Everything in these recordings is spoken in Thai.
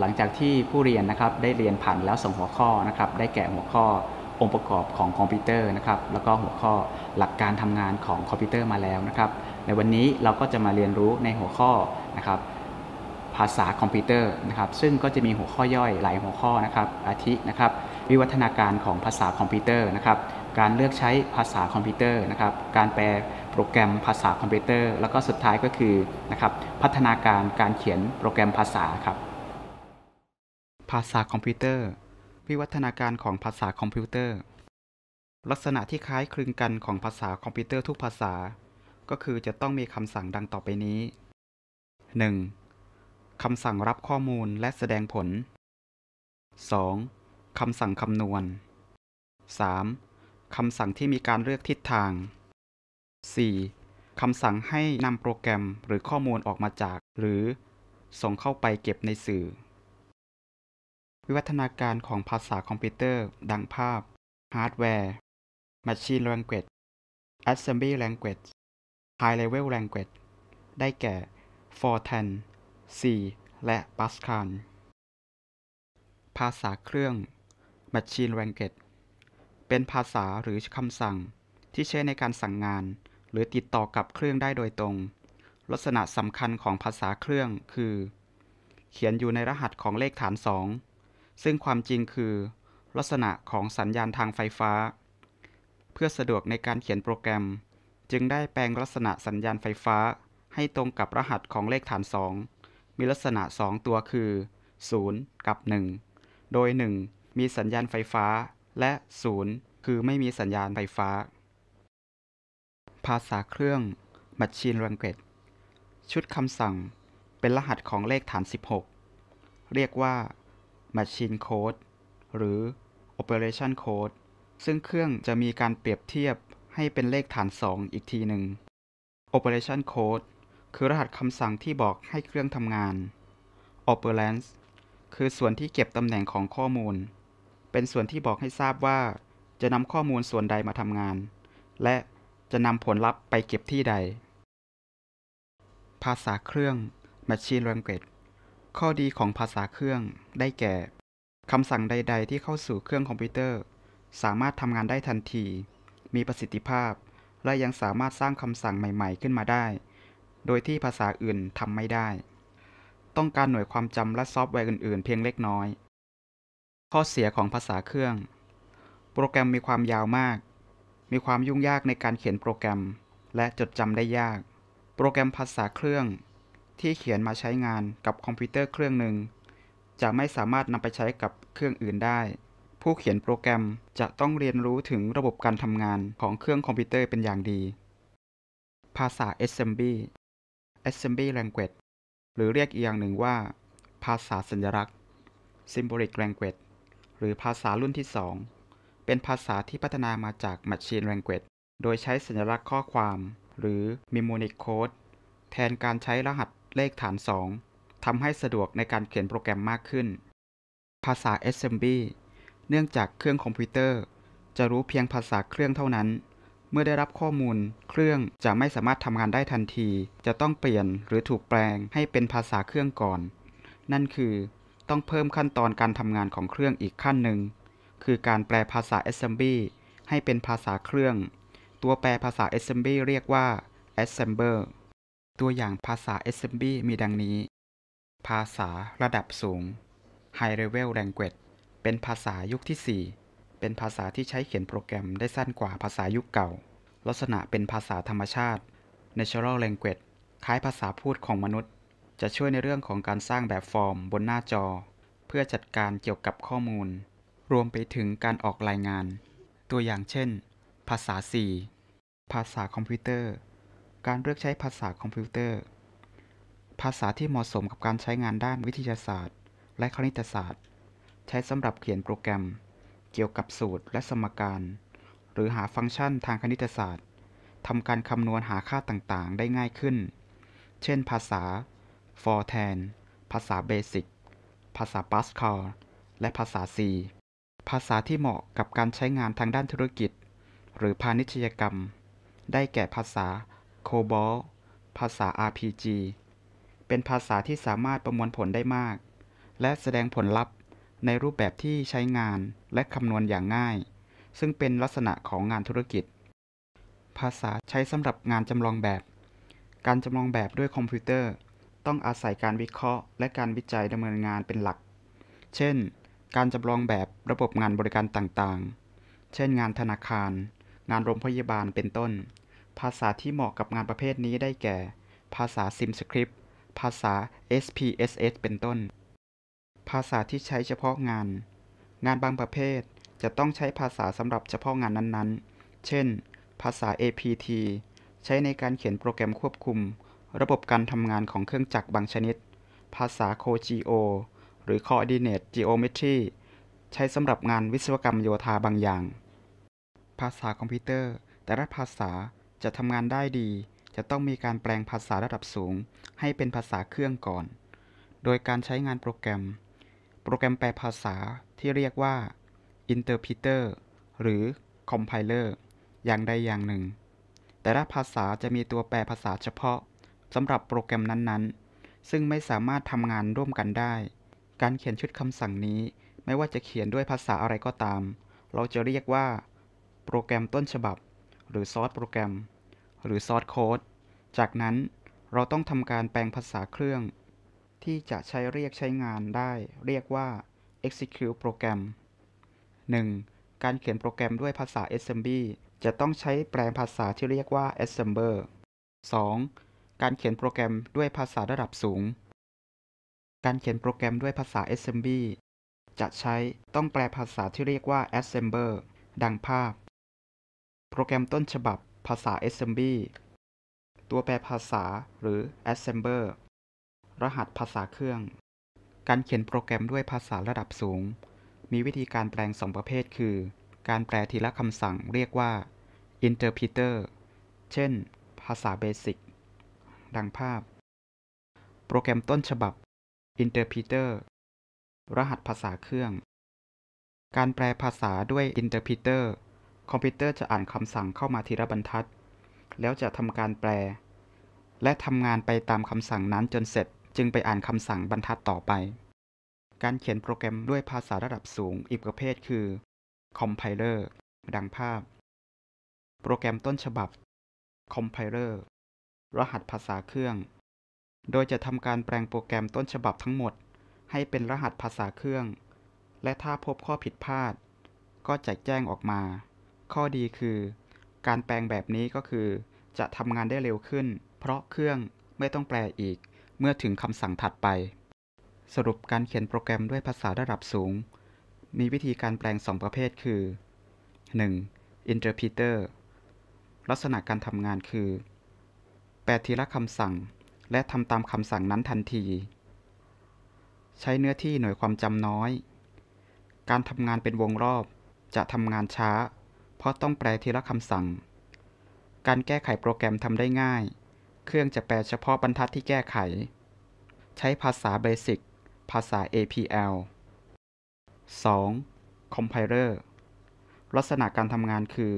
หลังจากที่ผู้เรียนนะครับได้เรียนผ่านแล้วสองหัวข้อนะครับได้แก่หัวข้อองค์ประกอบของคอมพิวเตอร์นะครับ แล้วก็หัวข้อหลักการทำงานของคอมพิวเตอร์มาแล้วนะครับ ในวันนี้เราก็จะมาเรียนรู้ในหัวข้อนะครับภาษาคอมพิวเตอร์นะครับซึ่งก็จะมีหัวข้อย่อยหลายหัวข้อนะครับอาทิ นะครับ วิวัฒนาการของภาษาคอมพิวเตอร์นะครับ การเลือกใช้ภาษาคอมพิวเตอร์นะครับการแปลโปรแกรมภาษาคอมพิวเตอร์แล้วก็สุดท้ายก็คือนะครับพัฒนาการการเขียนโปรแกรมภาษาครับภาษาคอมพิวเตอร์ วิวัฒนาการของภาษาคอมพิวเตอร์ ลักษณะที่คล้ายคลึงกันของภาษาคอมพิวเตอร์ทุกภาษา ก็คือจะต้องมีคำสั่งดังต่อไปนี้ 1. คำสั่งรับข้อมูลและแสดงผล 2. คำสั่งคำนวณ 3. คำสั่งที่มีการเลือกทิศทาง 4. คำสั่งให้นำโปรแกรมหรือข้อมูลออกมาจาก หรือ ส่งเข้าไปเก็บในสื่อวิวัฒนาการของภาษาคอมพิวเตอร์ ดังภาพาร์ดแวร์ Machine Language Assembly Language High Level Language ได้แก่ Fortran C และ Pascal ภาษาเครื่อง Machine Language เป็นภาษาหรือคำสั่ง ที่ใช้ในการสั่งงาน หรือติดต่อกับเครื่องได้โดยตรง ลักษณะสำคัญของภาษาเครื่องคือ เขียนอยู่ในรหัสของเลขฐานสองซึ่งความจริงคือ ลักษณะของสัญญาณทางไฟฟ้า เพื่อสะดวกในการเขียนโปรแกรมจึงได้แปลงลักษณะสัญญาณไฟฟ้าให้ตรงกับรหัสของเลขฐาน 2 มีลักษณะ 2 ตัวคือ 0 กับ 1 โดย 1 มีสัญญาณไฟฟ้า และ 0 คือไม่มีสัญญาณไฟฟ้า ภาษาเครื่อง Machine Language ชุดคำสั่ง เป็นรหัสของเลขฐาน 16 เรียกว่า Machine Code หรือ Operation Code ซึ่งเครื่องจะมีการเปรียบเทียบให้เป็นเลขฐาน 2 อีกทีหนึ่ง Operation Code คือรหัสคำสั่งที่บอกให้เครื่องทำงาน Operands คือส่วนที่เก็บตำแหน่งของข้อมูล เป็นส่วนที่บอกให้ทราบว่า จะนำข้อมูลส่วนใดมาทำงาน และจะนำผลลัพธ์ไปเก็บที่ใด ภาษาเครื่อง Machine Language ข้อดีของภาษาเครื่อง ได้แก่คำสั่งใดๆที่เข้าสู่เครื่องคอมพิวเตอร์ สามารถทำงานได้ทันที มีประสิทธิภาพ และยังสามารถสร้างคำสั่งใหม่ๆขึ้นมาได้ โดยที่ภาษาอื่นทำไม่ได้ ต้องการหน่วยความจำและซอฟต์แวร์อื่นๆเพียงเล็กน้อย ข้อเสียของภาษาเครื่อง โปรแกรมมีความยาวมาก มีความยุ่งยากในการเขียนโปรแกรม และจดจำได้ยาก โปรแกรมภาษาเครื่องที่เขียนมาใช้งานกับคอมพิวเตอร์เครื่องหนึ่ง จะไม่สามารถนำไปใช้กับเครื่องอื่นได้ ผู้เขียนโปรแกรมจะต้องเรียนรู้ถึงระบบการทำงานของเครื่องคอมพิวเตอร์เป็นอย่างดี ภาษา s m b s m b language หรือเรียกอีกอย่างหนึ่งว่า ภาษาสัญลักษณ์ symbolic language หรือภาษารุ่นที่ 2 เป็นภาษาที่พัฒนามาจาก machine language โดยใช้สัญลักษณ์ข้อความ หรือ mnemonic code แทนการใช้รหัสเลขฐาน2ทำให้สะดวกในการเขียนโปรแกรมมากขึ้น ภาษา assembly เนื่องจากเครื่องคอมพิวเตอร์ จะรู้เพียงภาษาเครื่องเท่านั้น เมื่อได้รับข้อมูลเครื่องจะไม่สามารถทำงานได้ทันที จะต้องเปลี่ยนหรือถูกแปลงให้เป็นภาษาเครื่องก่อน นั่นคือ ต้องเพิ่มขั้นตอนการทำงานของเครื่องอีกขั้นหนึ่ง คือการแปลภาษา assembly ให้เป็นภาษาเครื่อง ตัวแปลภาษา assembly เรียกว่า assembler ตัวอย่างภาษา SMB มีดังนี้ ภาษาระดับสูง High Level Language เป็นภาษายุคที่ 4 เป็นภาษาที่ใช้เขียนโปรแกรมได้สั้นกว่าภาษายุคเก่า ลักษณะเป็นภาษาธรรมชาติ Natural Language คล้ายภาษาพูดของมนุษย์ จะช่วยในเรื่องของการสร้างแบบฟอร์มบนหน้าจอ เพื่อจัดการเกี่ยวกับข้อมูล รวมไปถึงการออกรายงาน ตัวอย่างเช่น ภาษา C ภาษาคอมพิวเตอร์การเลือกใช้ภาษาคอมพิวเตอร์ ภาษาที่เหมาะสมกับการใช้งานด้านวิทยาศาสตร์และคณิตศาสตร์ ใช้สำหรับเขียนโปรแกรมเกี่ยวกับสูตรและสมการ หรือหาฟังก์ชันทางคณิตศาสตร์ ทำการคำนวณหาค่าต่างๆ ได้ง่ายขึ้น เช่นภาษา Fortran ภาษา Basic ภาษา Pascal และภาษา C ภาษาที่เหมาะกับการใช้งานทางด้านธุรกิจ หรือพาณิชยกรรม ได้แก่ภาษาโคบอลภาษา RPG เป็นภาษาที่สามารถประมวลผลได้มาก และแสดงผลลัพธ์ ในรูปแบบที่ใช้งานและคำนวณอย่างง่าย ซึ่งเป็นลักษณะของงานธุรกิจ ภาษาใช้สำหรับงานจำลองแบบ การจำลองแบบด้วยคอมพิวเตอร์ ต้องอาศัยการวิเคราะห์และการวิจัยดำเนินงานเป็นหลัก เช่น การจำลองแบบระบบงานบริการต่างๆ เช่น งานธนาคาร งานโรงพยาบาล เป็นต้นภาษาที่เหมาะกับงานประเภทนี้ได้แก่ ภาษา SimScript ภาษา SPSS เป็นต้น ภาษาที่ใช้เฉพาะงาน งานบางประเภทจะต้องใช้ภาษาสำหรับเฉพาะงานนั้นๆ เช่น ภาษา APT ใช้ในการเขียนโปรแกรมควบคุม ระบบการทำงานของเครื่องจักรบางชนิด ภาษา c o g o หรือ Coordinate Geometry ใช้สำหรับงานวิศวกรรมโยธาบางอย่าง ภาษาคอมพิวเตอร์แต่ละภาษาจะทำงานได้ดี จะต้องมีการแปลงภาษาระดับสูง ให้เป็นภาษาเครื่องก่อน โดยการใช้งานโปรแกรม โปรแกรมแปลภาษาที่เรียกว่า interpreter หรือ compiler อย่างใดอย่างหนึ่ง แต่ละภาษาจะมีตัวแปลภาษาเฉพาะสำหรับโปรแกรมนั้นๆ ซึ่งไม่สามารถทำงานร่วมกันได้ การเขียนชุดคำสั่งนี้ ไม่ว่าจะเขียนด้วยภาษาอะไรก็ตาม เราจะเรียกว่า โปรแกรมต้นฉบับหรือซอสโปรแกรมหรือซอสโค้ด จากนั้นเราต้องทำการแปลงภาษาเครื่อง ที่จะใช้เรียกใช้งานได้เรียกว่า execute program 1. การเขียนโปรแกรมด้วยภาษา assembly จะต้องใช้แปลงภาษาที่เรียกว่า assembler 2. การเขียนโปรแกรมด้วยภาษาระดับสูง การเขียนโปรแกรมด้วยภาษา assembly จะใช้ต้องแปลภาษาที่เรียกว่า assembler ดังภาพโปรแกรมต้นฉบับภาษา assembly ตัวแปลภาษาหรือ assembler รหัสภาษาเครื่อง การเขียนโปรแกรมด้วยภาษาระดับสูง มีวิธีการแปลงสองประเภทคือ การแปลทีละคำสั่งเรียกว่า interpreter เช่น ภาษาเบสิกดังภาพ โปรแกรมต้นฉบับ interpreter รหัสภาษาเครื่อง การแปลภาษาด้วย interpreter คอมพิวเตอร์จะอ่านคำสั่งเข้ามาทีละบรรทัด แล้วจะทำการแปลและทำงานไปตามคำสั่งนั้นจนเสร็จจึงไปอ่านคำสั่งบรรทัดต่อไป การเขียนโปรแกรมด้วยภาษาระดับสูงอีกประเภทคือคอมไพเลอร์ ดังภาพ โปรแกรมต้นฉบับมไพเลอร์ รหัสภาษาเครื่อง โดยจะทำการแปลงโปรแกรมต้นฉบับทั้งหมด ให้เป็นรหัสภาษาเครื่อง และถ้าพบข้อผิดพลาด ก็จะแจ้งออกมาข้อดีคือ การแปลงแบบนี้ก็คือ จะทำงานได้เร็วขึ้น เพราะเครื่องไม่ต้องแปลอีก เมื่อถึงคำสั่งถัดไป สรุปการเขียนโปรแกรมด้วยภาษาระดับสูง มีวิธีการแปลง 2 ประเภทคือ 1. interpreter ลักษณะการทำงานคือ แปลทีละคำสั่ง และทำตามคำสั่งนั้นทันที ใช้เนื้อที่หน่วยความจำน้อย การทำงานเป็นวงรอบ จะทำงานช้าเพราะต้องแปลทีละคำสั่ง การแก้ไขโปรแกรมทำได้ง่าย เครื่องจะแปลเฉพาะบรรทัดที่แก้ไข ใช้ภาษาเบสิกภาษา APL 2. Compiler ลักษณะการทำงานคือ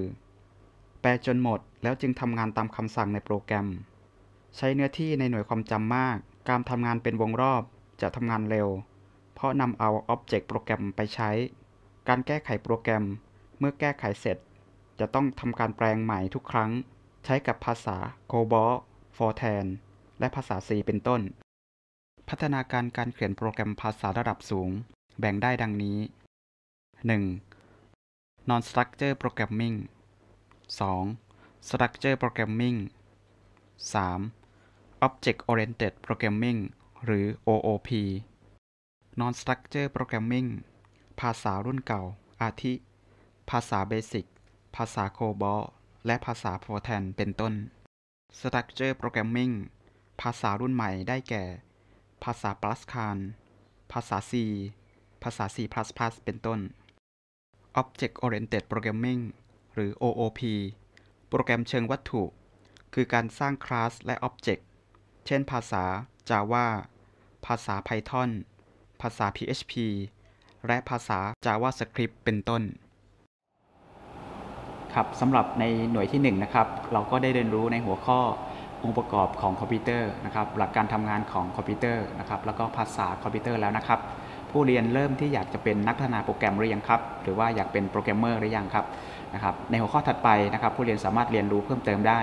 แปลจนหมดแล้วจึงทำงานตามคำสั่งในโปรแกรม ใช้เนื้อที่ในหน่วยความจำมาก การทำงานเป็นวงรอบ จะทำงานเร็ว เพราะนำเอาอ็อบเจกต์โปรแกรมไปใช้ การแก้ไขโปรแกรมเมื่อแก้ไขเสร็จจะต้องทำการแปลงใหม่ทุกครั้งใช้กับภาษาโคบอลฟอร์แทนและภาษา C เป็นต้น พัฒนาการการเขียนโปรแกรมภาษาระดับสูงแบ่งได้ดังนี้ 1. Non-structure programming 2. Structure programming 3. Object Oriented Programming หรือ OOP Non-structure programming ภาษารุ่นเก่า อาทิ ภาษาเบสิกภาษาโคบอลและภาษาโพแทนเป็นต้น Structure Programming ภาษารุ่นใหม่ได้แก่ ภาษา Pascal ภาษา C ภาษา C++ เป็นต้น Object Oriented Programming หรือ OOP โปรแกรมเชิงวัตถุ คือการสร้างคลาสและอ็อบเจกต์เช่นภาษา Java ภาษา Python ภาษา PHP และภาษา JavaScript เป็นต้นครับสำหรับในหน่วยที่1นะครับเราก็ได้เรียนรู้ในหัวข้อองค์ประกอบของคอมพิวเตอร์นะครับ หลักการทำงานของคอมพิวเตอร์นะครับแล้วก็ภาษาคอมพิวเตอร์แล้วนะครับ ผู้เรียนเริ่มที่อยากจะเป็นนักพัฒนาโปรแกรม หรือยังครับ หรือว่าอยากเป็นโปรแกรมเมอร์ หรือยังครับนะครับ ในหัวข้อถัดไปนะครับ ผู้เรียนสามารถเรียนรู้เพิ่มเติมได้